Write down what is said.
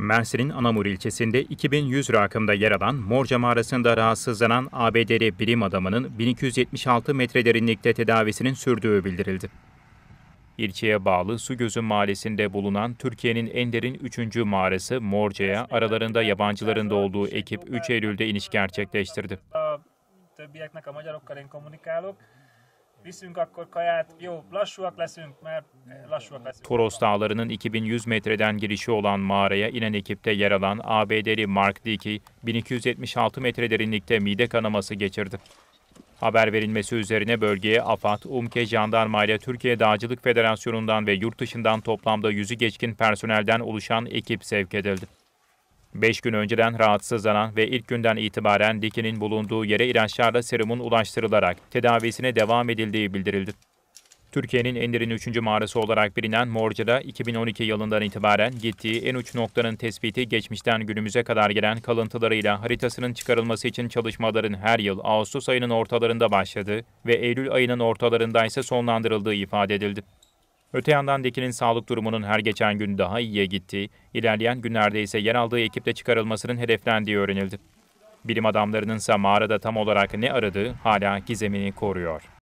Mersin'in Anamur ilçesinde 2100 rakımda yer alan Morca mağarasında rahatsızlanan ABD'li bilim adamının 1276 metre derinlikte tedavisinin sürdüğü bildirildi. İlçeye bağlı Sugözü Mahallesi'nde bulunan Türkiye'nin en derin 3. mağarası Morca'ya aralarında yabancıların da olduğu ekip 3 Eylül'de iniş gerçekleştirdi viszünk akkor kaját, jó, lassúak leszünk, mert eh, lassúak leszünk. Toros Dağları'nın 2100 metreden girişi olan mağaraya inen ekipte yer alan ABD'li Mark Dickey, 1276 metre derinlikte mide kanaması geçirdi. Haber verilmesi üzerine bölgeye AFAD, UMKE Jandarma ile Türkiye Dağcılık Federasyonu'ndan ve yurt dışından toplamda yüzü geçkin personelden oluşan ekip sevk edildi. 5 gün önceden rahatsızlanan ve ilk günden itibaren dikinin bulunduğu yere ilaçlarla serumun ulaştırılarak tedavisine devam edildiği bildirildi. Türkiye'nin en derin üçüncü mağarası olarak bilinen Morca'da 2012 yılından itibaren gittiği en uç noktanın tespiti geçmişten günümüze kadar gelen kalıntılarıyla haritasının çıkarılması için çalışmaların her yıl Ağustos ayının ortalarında başladı ve Eylül ayının ortalarında ise sonlandırıldığı ifade edildi. Öte yandan Diki'nin sağlık durumunun her geçen gün daha iyiye gittiği, ilerleyen günlerde ise yer aldığı ekipte çıkarılmasının hedeflendiği öğrenildi. Bilim adamlarının ise mağarada tam olarak ne aradığı hala gizemini koruyor.